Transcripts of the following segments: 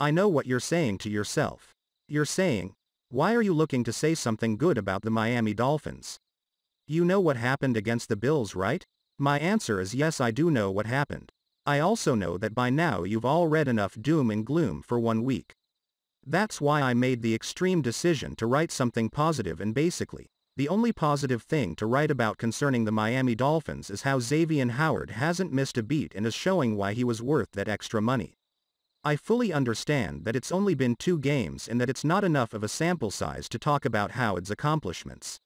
I know what you're saying to yourself. You're saying, why are you looking to say something good about the Miami Dolphins? You know what happened against the Bills right? My answer is yes I do know what happened. I also know that by now you've all read enough doom and gloom for one week. That's why I made the extreme decision to write something positive and basically, the only positive thing to write about concerning the Miami Dolphins is how Xavier Howard hasn't missed a beat and is showing why he was worth that extra money. I fully understand that it's only been two games and that it's not enough of a sample size to talk about Howard's accomplishments.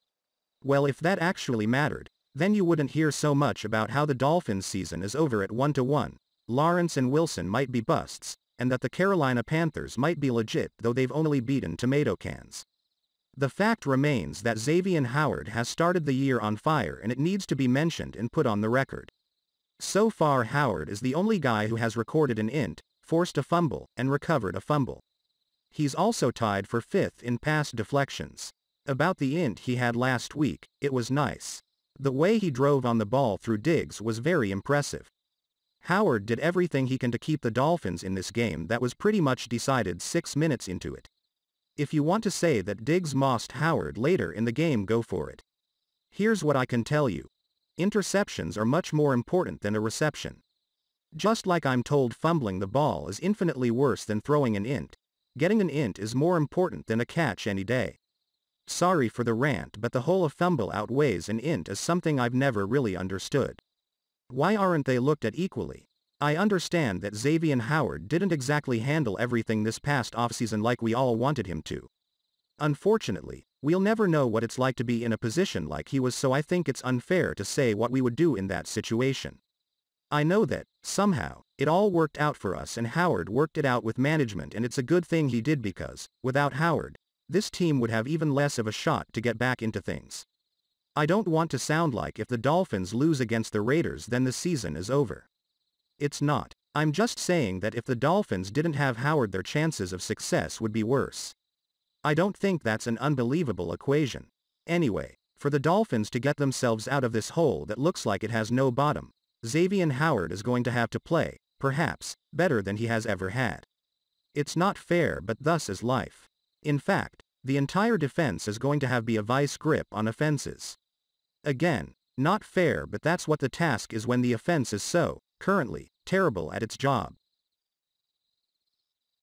Well if that actually mattered, then you wouldn't hear so much about how the Dolphins season is over at 1-1, Lawrence and Wilson might be busts, and that the Carolina Panthers might be legit though they've only beaten tomato cans. The fact remains that Xavier Howard has started the year on fire and it needs to be mentioned and put on the record. So far Howard is the only guy who has recorded an int, forced a fumble, and recovered a fumble. He's also tied for fifth in pass deflections. About the int he had last week, it was nice. The way he drove on the ball through Diggs was very impressive. Howard did everything he can to keep the Dolphins in this game that was pretty much decided six minutes into it. If you want to say that Diggs mossed Howard later in the game go for it. Here's what I can tell you. Interceptions are much more important than a reception. Just like I'm told fumbling the ball is infinitely worse than throwing an int. Getting an int is more important than a catch any day. Sorry for the rant but the whole of fumble outweighs an int is something I've never really understood. Why aren't they looked at equally? I understand that Xavier Howard didn't exactly handle everything this past offseason like we all wanted him to. Unfortunately, we'll never know what it's like to be in a position like he was so I think it's unfair to say what we would do in that situation. I know that, somehow, it all worked out for us and Howard worked it out with management and it's a good thing he did because, without Howard, this team would have even less of a shot to get back into things. I don't want to sound like if the Dolphins lose against the Raiders then the season is over. It's not. I'm just saying that if the Dolphins didn't have Howard their chances of success would be worse. I don't think that's an unbelievable equation. Anyway, for the Dolphins to get themselves out of this hole that looks like it has no bottom, Xavier Howard is going to have to play, perhaps, better than he has ever had. It's not fair but thus is life. In fact, the entire defense is going to have be a vice grip on offenses. Again, not fair but that's what the task is when the offense is so, currently, terrible at its job.